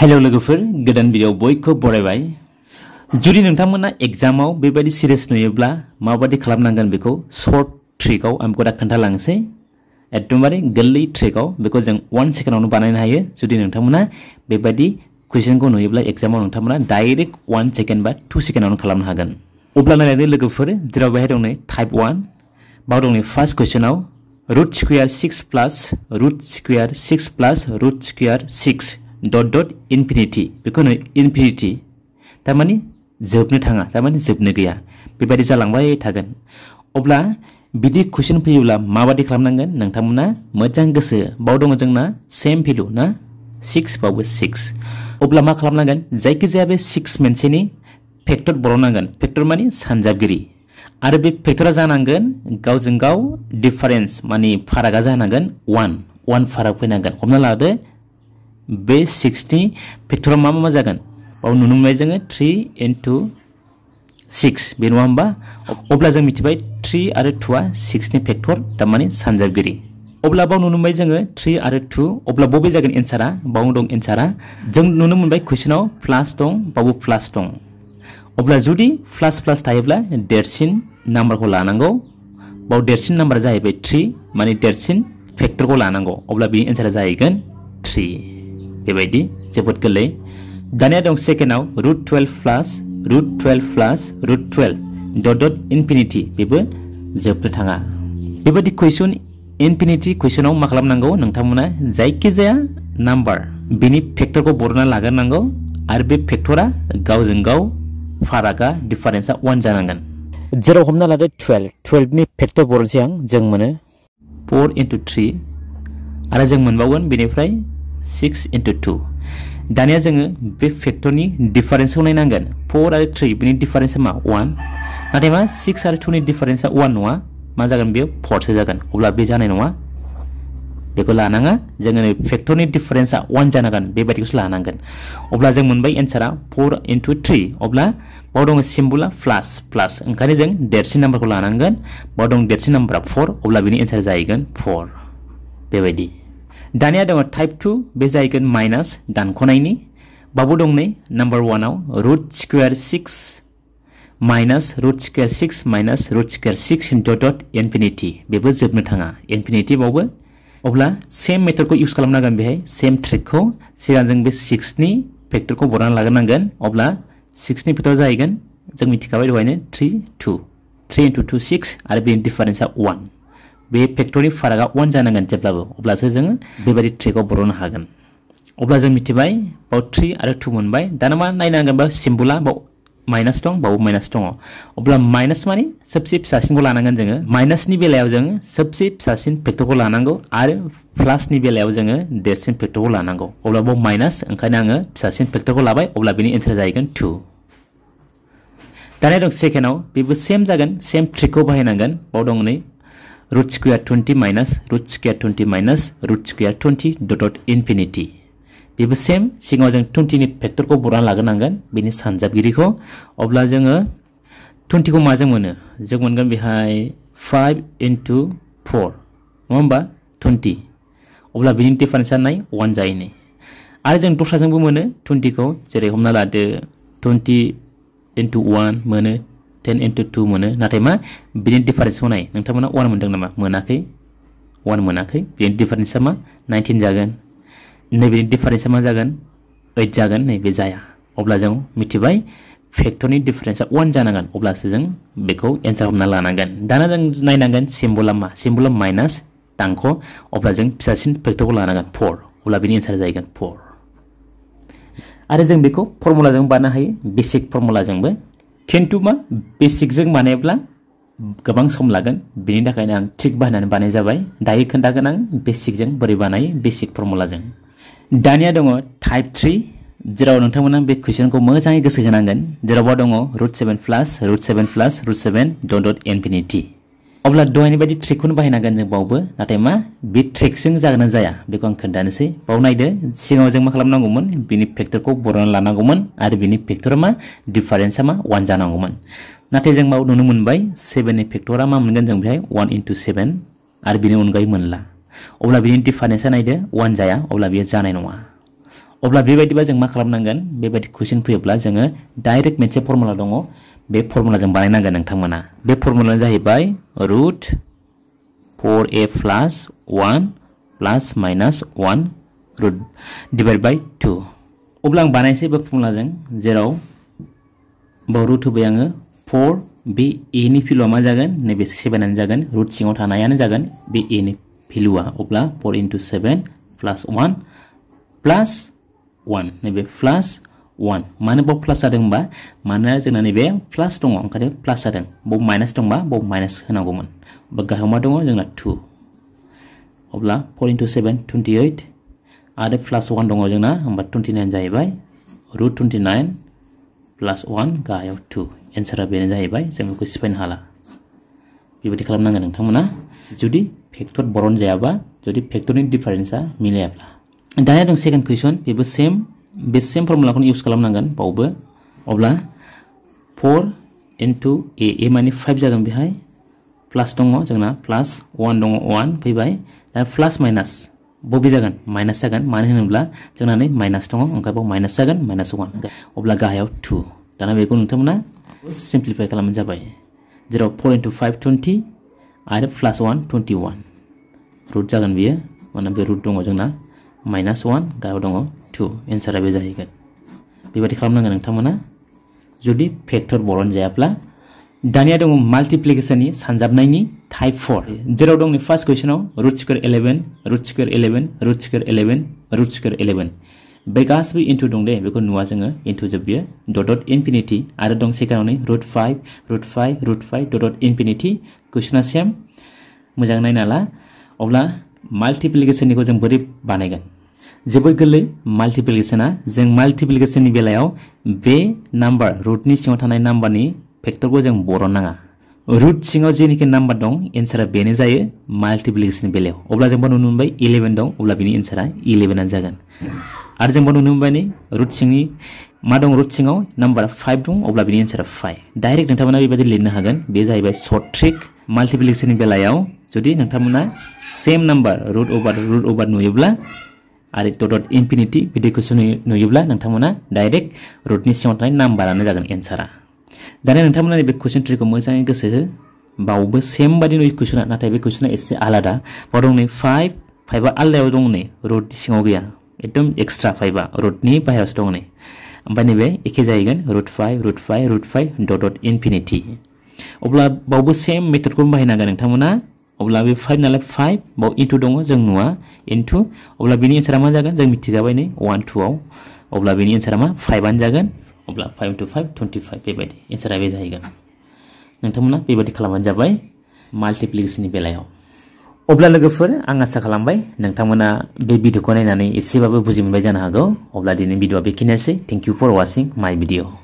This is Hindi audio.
हेलो लोगोफोर गोदान भिडिअ बयखौ बरायबाय जुदि नोंथांमोना एग्जामाव बेबायदि सिरियास नुयोब्ला माबायदि खालामनांगोन बेखौ शर्ट ट्रिकआव आं बेखौ दा खोन्थालांनोसै एकदमबारे गोरलै ट्रिकआव बेखौ जों वान सेकेन्डआवनो बानायनो हायो जुदि नोंथांमोना बेबायदि कुइसनखौ नुयोब्ला एग्जामाव नोंथांमोना डाइरेक्ट वान सेकेन्ड बा टु सेकेन्डआवनो खालामनो हागोन अब्ला नायनानै लोगोफोर जेराव बेहाय दं टाइप वान बाव दं फार्स्ट कुइसनाव root square six plus root square six plus root square six dot dot infinity बेखौ नै इनफिनिटि थारमाने जोबनो थाङा थारमाने जोबनो गैया बेबायदि जालांबाय थागोन अब्ला बिदि कुइसन फैयोब्ला माबादि खालामनांगोन नोंथांमोना मोजां गोसो बाव दङ जोंना सेम भेलु ना सिक्स बावबो सिक्स अब्ला मा खालामनांगोन जायखिजाया बे सिक्स मोनसेनि फेक्टर बरननांगोन फेक्टर माने सानजाबगिरि आरो बे फेक्टरा जानांगोन गावजों गाव डिफारेन्स माने फारागा जानांगोन वान वान फाराग फैनांगोन हमना लादो बे सिक्सनि फेक्टरा मा मा जागोन बाव नुनो मोननाय जोङो थ्रि इन्टु सिक्स बे नङा होमबा अब्ला जों मिथिबाय थ्रि आरो टुआ सिक्सनि फेक्टर थारमाने सानजाबगिरि अब्ला बाव नुनो मोनबाय जोङो थ्रि आरो टु अब्ला बबे जागोन एन्सारा बावनो दं एन्सारा जों नुनो मोनबाय कुइसनाव प्लास दं बावबो प्लास दं अब्ला जुदि प्लास प्लास थायोब्ला देरसिन नाम्बारखौ लानांगौ बाव देरसिन नाम्बारा जाहैबाय थ्रि माने देरसिन फेक्टरखौ लानांगौ अब्ला बेनि एन्सारा जाहैगोन थ्रि बेबायदि जोबोद गोरलै दानिया दं सेकेन्डआव root twelve plus root twelve plus root twelve dot dot infinity बेबो जोबनो थाङा बेबायदि कुइसन इनफिनिटि कुइसनाव मा खालामनांगौ नोंथांमोना जायखिजाया नाम्बार बिनि फेक्टरखौ बरनना लाग्रोनांगौ आरो बे फेक्टरा गावजों गाव फारागा डिफारेन्सा वान जानांगोन जेराव हमना लादो टुवेल्भ टुवेल्भनि फेक्टर बरनोसै आं जों मोनो फर इन्टु थ्रि आरो जों मोनबावगोन बेनिफ्राय 6 इन्टु टु दानिया जोङो बे फेक्टरनि डिफारेन्सखौ नायनांगोन 4 आरो थ्रि बेनि डिफारेन्सआ मा वान नाथाय मा 6 आरो टुनि डिफारेन्सआ वान नङा मा जागोन बेयो फरसो जागोन अब्ला बे जानाय नङा बेखौ लानाङा जोङो नै फेक्टरनि डिफारेन्सआ वान जानांगोन बेबायदिखौसो लानांगोन अब्ला जों मोनबाय एन्सारा 4 इन्टु थ्रि अब्ला बाव दङ सिम्बला प्लास प्लास ओंखायनो जों देरसिन नाम्बारखौ लानांगोन बाव दं देरसिन नाम्बारा 4 अब्ला बेनि एन्सार जाहैगोन फर बेबायदि दानिया दङ टाइप टु बे जाहैगोन माइनास दानख'नायनि बाबु दं नै नाम्बार वानाव root square six minus root square six minus root square six dot dot infinity बेबो जोबनो थाङा इनफिनिटिभआवबो अब्ला सेम मेथडखौ इउज खालामनांगोन बेहाय सेम ट्रिकखौ सिगां जों बे सिक्सनि फेक्टरखौ बरनानै लाग्रोनांगोन अब्ला सिक्सनि फेक्टर जाहैगोन जों मिथिखाबाय दहायनो three two three into two six आरो बेनि डिफारेन्सआ वान बे फेक्टरि फारागा अन जानांगोन जेब्लाबो अब्लासो जोङो बेबायदि ट्रेकआव बर'नो हागोन अब्ला जों मिथिबाय बाव थ्रि आरो टु मोनबाय दाना मा नायनांगोन बा सिम्बुला बाव माइनास दं बाव माइनास दङ अब्ला माइनास माने सबसे फिसासिनखौ लानांगोन जोङो माइनासनि बेलायाव जोङो सबसे फिसासिन फेक्टरखौ लानांगौ आरो प्लासनि बेलायाव जोङो देरसिन फेक्टरखौ लानांगौ अब्ला बाव माइनास ओंखायनो आङो फिसासिन फेक्टरखौ लाबाय अब्ला बेनि एन्सारा जाहैगोन टु दानिया दं सेकेन्डआव बेबो सेम जागोन सेम ट्रिकखौ बाहायनांगोन बाव दं नै root square 20 minus root square 20 minus root square 20 dot dot infinity. Bib same, sing was 20 ni factor ko buran laganangan, binis hanzab giriko, oblazang 20 ko mazamuna, zagmangan bihai 5 into 4. Mamba 20. Obla binin tifanisan nai 1 zaini. Arjang 2000 bumuna, 20 ko, jere homna lade 20 into 1 mana 10 into 2 mana nanti mana bini difference mana ini nanti mana 1 mendengar mana mana ke 1 mana ke bini difference sama 19 jagan nih bini difference sama jagan 8 jagan nih ya? oblas jangan mikir bay. factor ini difference 1 jangan oblas jangan beko answer mana lah nangan dana jang nai nangan simbol apa simbol minus tangko oblas jang bisa sin factor lah nangan 4 oblas bini answer jangan 4 ada jang beko formula jang bana hai basic formula jang be किन्तु मा बेसिकजों बानायब्ला गोबां सम लागोन बेनि थाखायनो आं थिग बानायनानै बानाय जाबाय दायो खोन्थागोन आं बेसिकजों बोरै बानायो बेसिक फर्मुलाजों दानिया दङ टाइप थ्रि जेराव नोंथांमोना बे कुइसनखौ मोजाङै गोसो होनांगोन जेरावबा दङ root seven plus root seven plus root seven dot dot infinity अब्ला दहायनि बायदि ट्रिकखौनो बाहायनांगोन जों बावबो नाथाय मा बे ट्रिकजों जागोन ना जाया बेखौ आं खोन्थानोसै बाव नायदो सिगाङाव जों मा खालामनांगौमोन बिनि फेक्टरखौ बर'नानै लानांगौमोन आरो बिनि फेक्टरा मा डिफारेन्सआ मा वान जानांगौमोन नाथाय जों माव नुनो मोनबाय सेभेननि फेक्टरा मा मोनगोन जों बेहाय वान इन्टु सेभेन आरो बिनि अनगायै मोनला अब्ला बिनि डिफारेन्सआ नायदो वान जाया अब्ला बियो जानाय नङा अब्ला बेबायदिबा जों मा खालामनांगोन बेबायदि कुइसन फैयोब्ला जोङो डाइरेक्ट मोनसे फर्मुला दङ बे फर्मुला फर्मुलाजों बानायनांगोन नोंथांमोना बे फर्मुलायानो जाहैबाय root 4a a 1 one plus 1 one root divide by two अब्ला आं बानायसै बे फर्मुला जों जेराव बा रुट होबाय आङो 4 बे नि भेलुआ मा जागोन नैबे सेभेनानो जागोन रुट सिङाव थानायानो जागोन बे नि भेलुआ अब्ला 4 7 सेभेन 1 वान प्लास वान नैबे plus 1 mana bo plus adeng ba mana jena ni be plus dong ong kade plus adeng bo minus dong ba bo minus hena gomon baga hema dong ong jena 2 obla 4 into 7 28 ada plus 1 dong ong jena hamba 29 jai bai root 29 plus 1 ga ayo ya 2 answer abe jai bai jena ku spend hala bi bati kalam nangan tang mana judi vector boron jai ba judi vector ni difference a mile abla dan yang second question bi bu same bisa formula kun use kalam nangan pa uba obla 4 into a a mani 5 jagan bihai plus dongo jagna plus 1 dongo 1 pai bai dan plus minus bobi jagan minus jagan mani hinu bla jagna ni minus dongo angka bo minus jagan minus 1 okay. obla gaya 2 dan abeku nuntam na simplify kalam jabai 0 4 into 5 20 ada plus 1 21 root jagan bia mana bi root dongo jagna minus 1 gaya dongo two एन्सारा बे जाहैगोन बेबायदि खालामनांगोन नोंथांमोना जुदि फेक्टर बरन जायाब्ला दानिया दङ माल्टिप्लिकेसननि सानजाबनायनि टाइप फर जेराव दंनि फार्स्ट कुइसनाव root square eleven root square eleven root square eleven root square eleven बे गासैबो इन्टु दं दे बेखौ नुवा जोङो इन्टु जोबबियो डट डट इनफिनिटि आरो दं सेकेन्डआवनो root five root five root five dot dot infinity कुइसना सेम मोजां नायनाला अब्ला माल्टिप्लिकेसननिखौ जों बोरै बानायगोन जोबोद गोरलै माल्टिप्लिकेशना जों माल्टिप्लिकेशननि बेलायाव बे नाम्बार रुटनि सिङाव थानाय नाम्बारनि फेक्टरखौ जों बर'ननाङा रुट सिङाव जेनिखि नाम्बार दं एन्सारा बेनो जायो माल्टिप्लिकेशननि बेलायाव अब्ला जोंबो नुनो मोनबाय इलेभेन दं अब्ला बेनि एन्सारा इलेभेनआनो जागोन आरो जोंबो नुनो मोनबाय नि रुट सिंनि मा दं रुट सिङाव नाम्बार फाइभ दं अब्ला बेनि एन्सारा फाइभ डाइरेक्ट नोंथांमोना बेबायदि लिरनो हागोन बे जाहैबाय सर्ट ट्रिक माल्टिप्लिकेशननि बेलायाव जुदि नोंथांमोना same number root over root over नुयोब्ला आरो डट डट इनफिनिटि बिदिखौसो नुयोब्ला नोंथांमोना डाइरेक्ट रुटनि सिङाव थानाय नाम्बारानो जागोन एन्सारा दानिया नोंथांमोना नैबे कुइसन ट्रिखौ मोजाङै गोसो हो बावबो सेम बादिनो कुइसना नाथाय बे कुइसना एसे आलादा बाव दं नै फाइभ फाइभआ आलादायाव दं नै रुटनि सिङाव गैया एकदम एक्सट्रा फाइभआ रुटनि बाहेरायावसो दं नै ओमफ्राय नैबे एखे जाहैगोन root five root five root five dot dot infinity अब्ला बावबो सेम मेथडखौ बाहायनांगोन नोंथांमोना अब्ला बे फाइभ नालाय फाइभ बाव इन्टु दङ जों नुवा इन्टु अब्ला बेनि एन्सारा मा जागोन जों मिथिखाबाय नै वान टुआव अब्ला बेनि एन्सारा मा फाइभआनो जागोन अब्ला five into five twenty five बेबायदि एन्सारा बे जाहैगोन नोंथांमोना बेबायदि खालामबानो जाबाय माल्टिप्लिकेसननि बेलायाव अब्ला लोगोफोर आं आसा खालामबाय नोंथांमोना बे भिडिअखौ नायनानै एसेबाबो बुजि मोनबाय जानो हागौ अब्ला दिनै भिडिअआ बेखिनियासै thank you for वाचिं my video